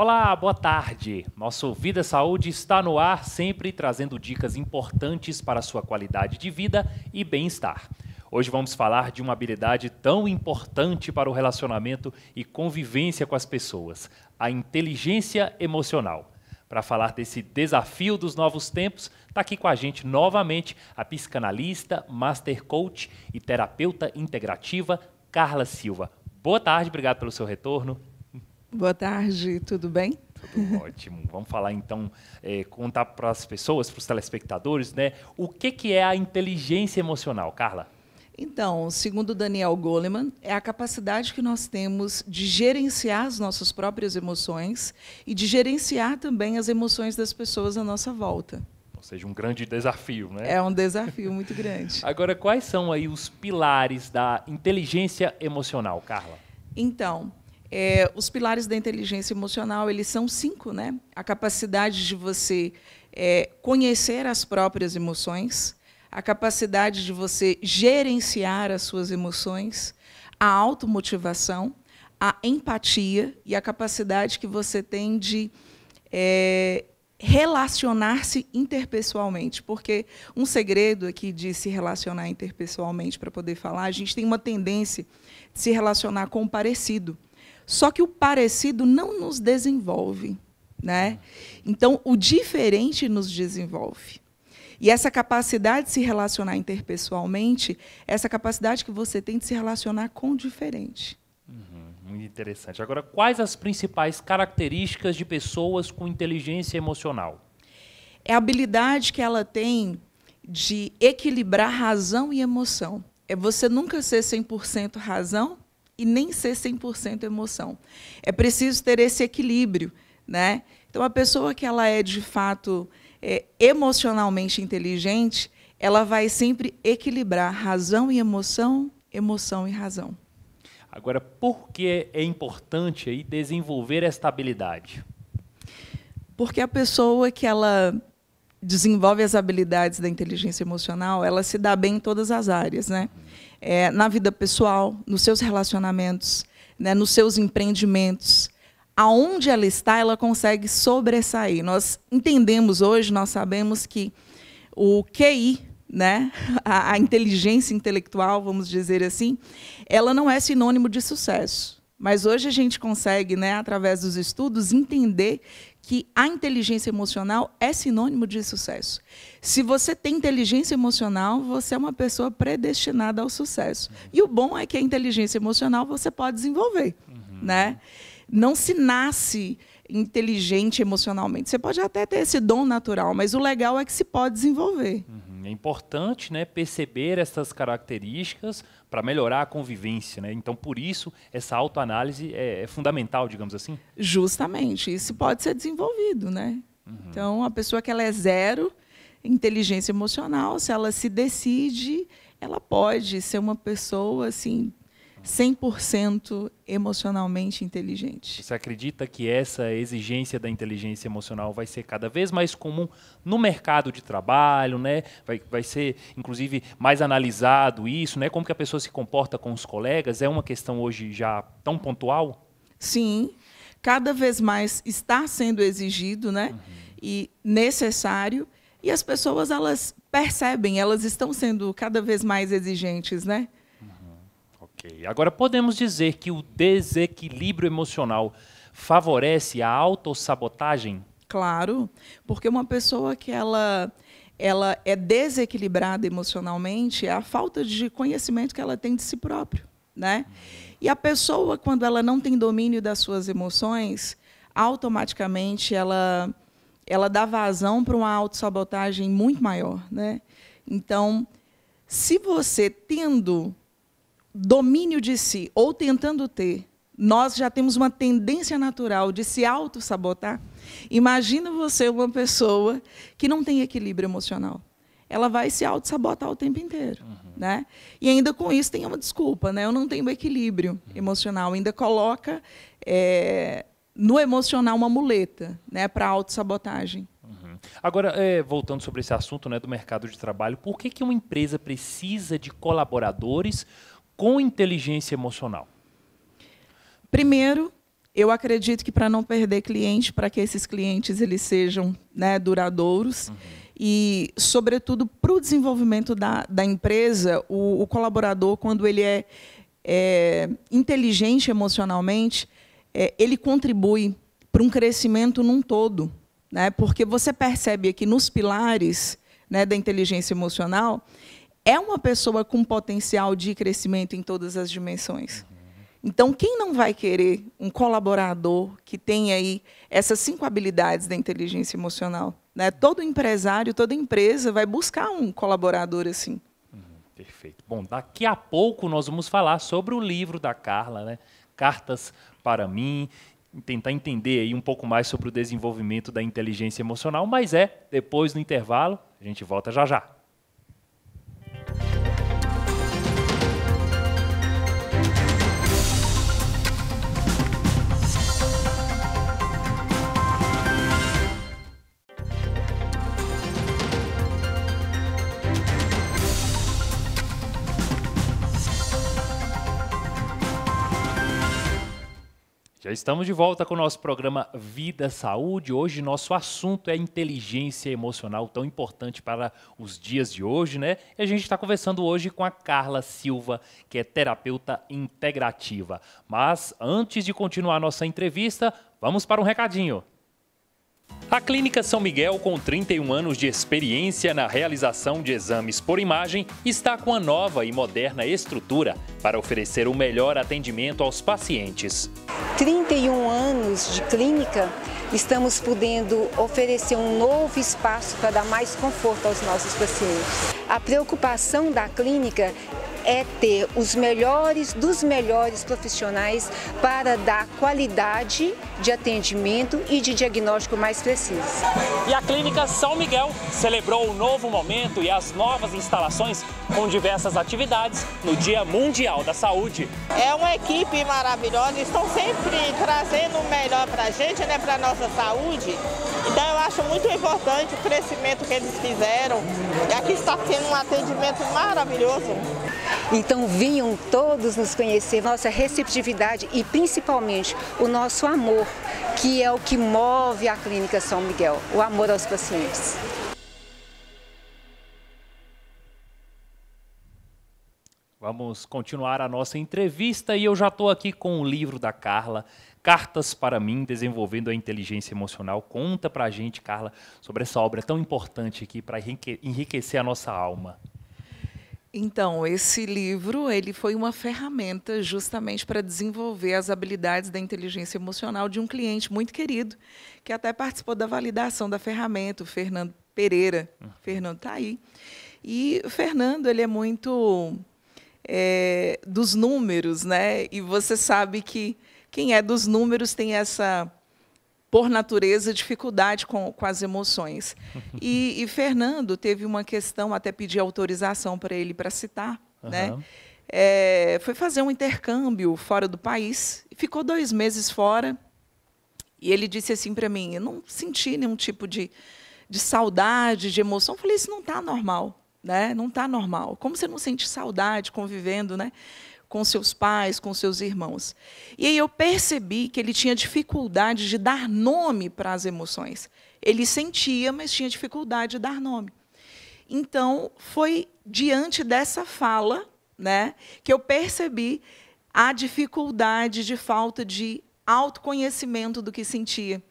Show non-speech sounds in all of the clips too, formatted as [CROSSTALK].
Olá, boa tarde. Nosso Vida Saúde está no ar, sempre trazendo dicas importantes para a sua qualidade de vida e bem-estar. Hoje vamos falar de uma habilidade tão importante para o relacionamento e convivência com as pessoas, a inteligência emocional. Para falar desse desafio dos novos tempos, está aqui com a gente novamente a psicanalista, master coach e terapeuta integrativa Carla Silva. Boa tarde, obrigado pelo seu retorno. Boa tarde, tudo bem? Tudo ótimo. Vamos falar então, é, contar para as pessoas, para os telespectadores, né? O que, que é a inteligência emocional, Carla? Então, segundo Daniel Goleman, é a capacidade que nós temos de gerenciar as nossas próprias emoções e de gerenciar também as emoções das pessoas à nossa volta. Ou seja, um grande desafio, né? É um desafio muito grande. [LAUGHS] Agora, quais são aí os pilares da inteligência emocional, Carla? Então, é, os pilares da inteligência emocional, eles são cinco, né? A capacidade de você é, conhecer as próprias emoções, a capacidade de você gerenciar as suas emoções, a automotivação, a empatia e a capacidade que você tem de é, relacionar-se interpessoalmente. Porque um segredo aqui de se relacionar interpessoalmente para poder falar, a gente tem uma tendência de se relacionar com o parecido. Só que o parecido não nos desenvolve, né? Então, o diferente nos desenvolve. E essa capacidade de se relacionar interpessoalmente, essa capacidade que você tem de se relacionar com o diferente. Uhum, muito interessante. Agora, quais as principais características de pessoas com inteligência emocional? É a habilidade que ela tem de equilibrar razão e emoção. É você nunca ser 100% razão e nem ser 100% emoção. É preciso ter esse equilíbrio, né? Então a pessoa que ela é de fato é, emocionalmente inteligente, ela vai sempre equilibrar razão e emoção, emoção e razão. Agora, por que é importante aí desenvolver esta habilidade? Porque a pessoa que ela desenvolve as habilidades da inteligência emocional, ela se dá bem em todas as áreas, né? Uhum é, na vida pessoal, nos seus relacionamentos, né, nos seus empreendimentos. Aonde ela está, ela consegue sobressair. Nós entendemos hoje, nós sabemos que o QI, né, [LAUGHS] a, a inteligência intelectual, vamos dizer assim, ela não é sinônimo de sucesso. Mas hoje a gente consegue, né, através dos estudos, entender que a inteligência emocional é sinônimo de sucesso. Se você tem inteligência emocional, você é uma pessoa predestinada ao sucesso. Uhum. E o bom é que a inteligência emocional você pode desenvolver, uhum. né? Não se nasce inteligente emocionalmente. Você pode até ter esse dom natural, mas o legal é que se pode desenvolver. Uhum. É importante né, perceber essas características para melhorar a convivência. Né? Então, por isso, essa autoanálise é, é, fundamental, digamos assim? Justamente. Isso pode ser desenvolvido. Né? Uhum. Então, a pessoa que ela é zero inteligência emocional, se ela se decide, ela pode ser uma pessoa assim 100% emocionalmente inteligente. Você acredita que essa exigência da inteligência emocional vai ser cada vez mais comum no mercado de trabalho, né? Vai, vai ser, inclusive, mais analisado isso, né? Como que a pessoa se comporta com os colegas? É uma questão hoje já tão pontual? Sim, cada vez mais está sendo exigido, né? Uhum. E necessário. E as pessoas, elas percebem, elas estão sendo cada vez mais exigentes, né? Agora, podemos dizer que o desequilíbrio emocional favorece a autossabotagem? Claro, porque uma pessoa que ela ela é desequilibrada emocionalmente é a falta de conhecimento que ela tem de si próprio, né? E a pessoa quando ela não tem domínio das suas emoções, automaticamente ela ela dá vazão para uma autossabotagem muito maior, né? Então, se você tendo domínio de si ou tentando ter, nós já temos uma tendência natural de se auto-sabotar. Imagina você uma pessoa que não tem equilíbrio emocional. Ela vai se auto-sabotar o tempo inteiro. Uhum. Né? E ainda com isso tem uma desculpa, né? eu não tenho equilíbrio uhum. emocional. Ainda coloca é, no emocional uma muleta né, para auto Uhum. Agora, é, voltando sobre esse assunto né, do mercado de trabalho, por que, que uma empresa precisa de colaboradores com inteligência emocional? Primeiro, eu acredito que para não perder cliente, para que esses clientes eles sejam né, duradouros. Uhum. E, sobretudo, para o desenvolvimento da, da empresa, o, o colaborador, quando ele é, é inteligente emocionalmente, é, ele contribui para um crescimento num todo. Né? Porque você percebe aqui nos pilares né, da inteligência emocional, é uma pessoa com potencial de crescimento em todas as dimensões. Então, quem não vai querer um colaborador que tenha aí essas cinco habilidades da inteligência emocional? Né? Todo empresário, toda empresa vai buscar um colaborador assim. Uhum, perfeito. Bom, daqui a pouco nós vamos falar sobre o livro da Carla, né? Cartas para mim, tentar entender aí um pouco mais sobre o desenvolvimento da inteligência emocional, mas é depois do intervalo, a gente volta já já. Já estamos de volta com o nosso programa Vida Saúde. Hoje nosso assunto é inteligência emocional, tão importante para os dias de hoje, né? E a gente está conversando hoje com a Carla Silva, que é terapeuta integrativa. Mas antes de continuar nossa entrevista, vamos para um recadinho. A Clínica São Miguel, com 31 anos de experiência na realização de exames por imagem, está com a nova e moderna estrutura para oferecer o melhor atendimento aos pacientes. 31 anos de clínica, estamos podendo oferecer um novo espaço para dar mais conforto aos nossos pacientes. A preocupação da clínica é ter os melhores dos melhores profissionais para dar qualidade de atendimento e de diagnóstico mais preciso. E a Clínica São Miguel celebrou o novo momento e as novas instalações com diversas atividades no Dia Mundial da Saúde. É uma equipe maravilhosa, estão sempre trazendo o melhor para a gente, né, para a nossa saúde. Então eu acho muito importante o crescimento que eles fizeram. E aqui está sendo um atendimento maravilhoso. Então vinham todos nos conhecer, nossa receptividade e principalmente o nosso amor, que é o que move a Clínica São Miguel, o amor aos pacientes. Vamos continuar a nossa entrevista e eu já estou aqui com o livro da Carla, Cartas para mim, desenvolvendo a inteligência emocional. Conta para a gente, Carla, sobre essa obra tão importante aqui para enriquecer a nossa alma. Então, esse livro ele foi uma ferramenta justamente para desenvolver as habilidades da inteligência emocional de um cliente muito querido, que até participou da validação da ferramenta, o Fernando Pereira. Uhum. Fernando está aí. E o Fernando ele é muito é, dos números, né? E você sabe que quem é dos números tem essa, por natureza, dificuldade com, com as emoções. [LAUGHS] E, e Fernando teve uma questão, até pedi autorização para ele para citar, uhum. né? É, foi fazer um intercâmbio fora do país, ficou dois meses fora, e ele disse assim para mim: eu não senti nenhum tipo de, de saudade, de emoção. Eu falei: isso não está normal né? Não está normal. Como você não sente saudade convivendo, né? Com seus pais, com seus irmãos. E aí eu percebi que ele tinha dificuldade de dar nome para as emoções. Ele sentia, mas tinha dificuldade de dar nome. Então, foi diante dessa fala né, que eu percebi a dificuldade de falta de autoconhecimento do que sentia.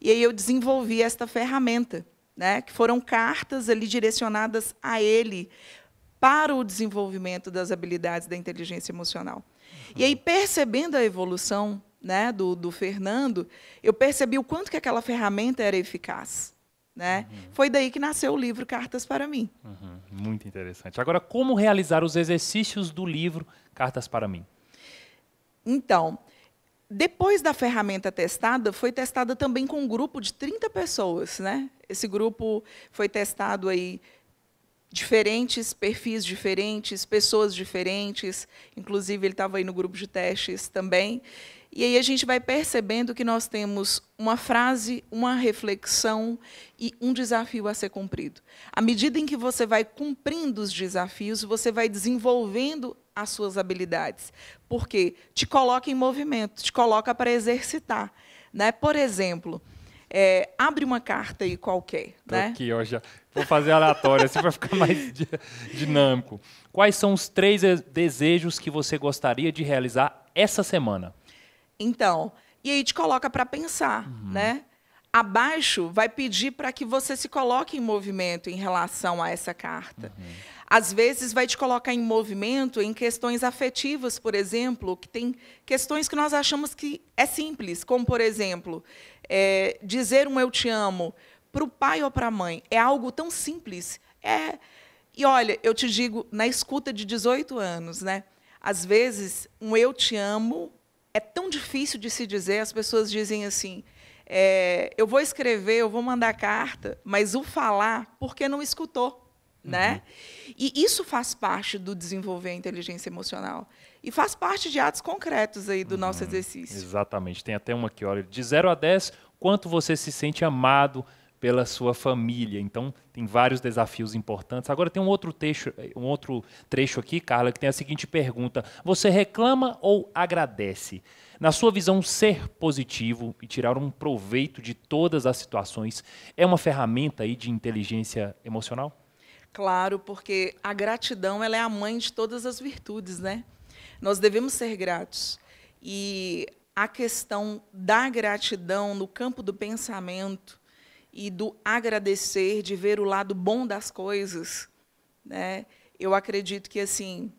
E aí eu desenvolvi esta ferramenta, né, que foram cartas ali direcionadas a ele para o desenvolvimento das habilidades da inteligência emocional. Uhum. E aí, percebendo a evolução né, do, do, Fernando, eu percebi o quanto que aquela ferramenta era eficaz. Né? Uhum. Foi daí que nasceu o livro Cartas para mim. Uhum. Muito interessante. Agora, como realizar os exercícios do livro Cartas para mim? Então, depois da ferramenta testada, foi testada também com um grupo de 30 pessoas. Né? Esse grupo foi testado aí diferentes perfis diferentes, pessoas diferentes, inclusive ele estava aí no grupo de testes também. E aí a gente vai percebendo que nós temos uma frase, uma reflexão e um desafio a ser cumprido. À medida em que você vai cumprindo os desafios, você vai desenvolvendo as suas habilidades, porque te coloca em movimento, te coloca para exercitar. Né? Por exemplo, é, abre uma carta aí qualquer. Tô né? aqui, ó, já. Vou fazer aleatório, assim para ficar mais [LAUGHS] dinâmico. Quais são os três desejos que você gostaria de realizar essa semana? Então, e aí te coloca para pensar, uhum. né? Abaixo vai pedir para que você se coloque em movimento em relação a essa carta. Uhum. Às vezes vai te colocar em movimento em questões afetivas, por exemplo, que tem questões que nós achamos que é simples, como, por exemplo, é, dizer um eu te amo para o pai ou para a mãe. É algo tão simples. É... E olha, eu te digo, na escuta de 18 anos, né? Às vezes, um eu te amo é tão difícil de se dizer, as pessoas dizem assim, é, eu vou escrever, eu vou mandar carta, mas o falar, porque não escutou né? Uhum. E isso faz parte do desenvolver a inteligência emocional. E faz parte de atos concretos aí do uhum. nosso exercício. Exatamente. Tem até uma que olha de 0 a 10, quanto você se sente amado pela sua família. Então, tem vários desafios importantes. Agora tem um outro trecho, eh, um outro trecho aqui, Carla, que tem a seguinte pergunta: você reclama ou agradece? Na sua visão, ser positivo e tirar um proveito de todas as situações é uma ferramenta aí de inteligência emocional? Claro, porque a gratidão ela é a mãe de todas as virtudes, né? Nós devemos ser gratos. E a questão da gratidão no campo do pensamento e do agradecer, de ver o lado bom das coisas, né? Eu acredito que assim,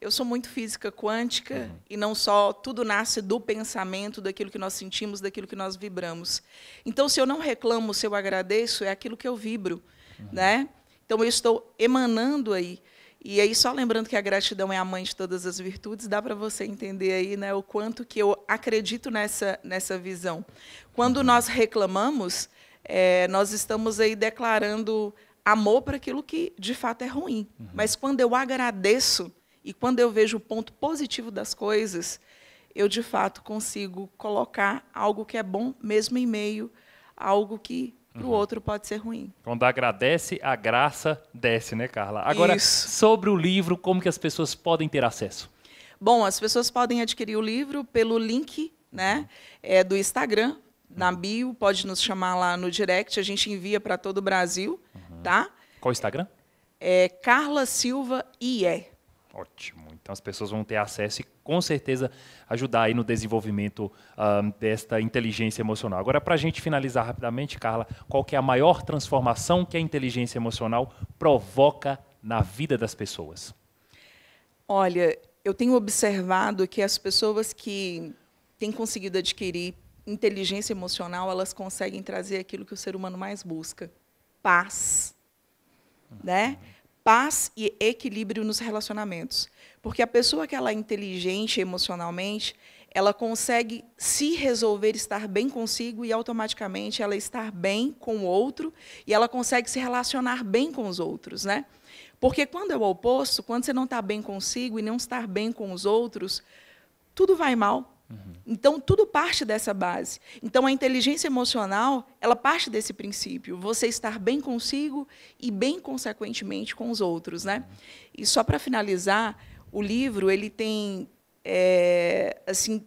eu sou muito física quântica uhum. e não só tudo nasce do pensamento, daquilo que nós sentimos, daquilo que nós vibramos. Então, se eu não reclamo, se eu agradeço, é aquilo que eu vibro, uhum. né? Então eu estou emanando aí. E aí só lembrando que a gratidão é a mãe de todas as virtudes, dá para você entender aí, né, o quanto que eu acredito nessa nessa visão. Quando uhum. nós reclamamos, é, nós estamos aí declarando amor para aquilo que de fato é ruim. Uhum. Mas quando eu agradeço e quando eu vejo o ponto positivo das coisas, eu de fato consigo colocar algo que é bom mesmo em meio a algo que para o uhum. outro pode ser ruim. Quando agradece, a graça desce, né, Carla? Agora, Isso. sobre o livro, como que as pessoas podem ter acesso? Bom, as pessoas podem adquirir o livro pelo link né, uhum. é, do Instagram, na bio, pode nos chamar lá no direct, a gente envia para todo o Brasil, uhum. tá? Qual o Instagram? É, é Carla Silva IE. Ótimo. Então as pessoas vão ter acesso e com certeza ajudar aí no desenvolvimento um, ah, desta inteligência emocional. Agora, para a gente finalizar rapidamente, Carla, qual é a maior transformação que a inteligência emocional provoca na vida das pessoas? Olha, eu tenho observado que as pessoas que têm conseguido adquirir inteligência emocional, elas conseguem trazer aquilo que o ser humano mais busca: paz, né? paz e equilíbrio nos relacionamentos. Porque a pessoa que ela é inteligente emocionalmente, ela consegue se resolver estar bem consigo e automaticamente ela estar bem com o outro e ela consegue se relacionar bem com os outros, né? Porque quando é o oposto, quando você não está bem consigo e não estar bem com os outros, tudo vai mal, Uhum. Então tudo parte dessa base. Então a inteligência emocional, ela parte desse princípio, você estar bem consigo e bem consequentemente com os outros, né? Uhum. E só para finalizar, o livro ele tem é, assim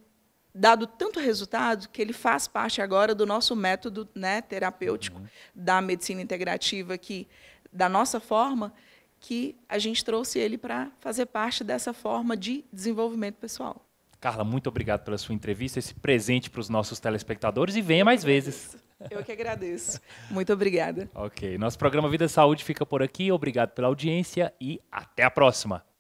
dado tanto resultado que ele faz parte agora do nosso método né, terapêutico uhum. da medicina integrativa que da nossa forma que a gente trouxe ele para fazer parte dessa forma de desenvolvimento pessoal. Carla, muito obrigado pela sua entrevista, esse presente para os nossos telespectadores e venha mais vezes. Eu que agradeço. Muito obrigada. ok. Nosso programa Vida e Saúde fica por aqui. Obrigado pela audiência e até a próxima.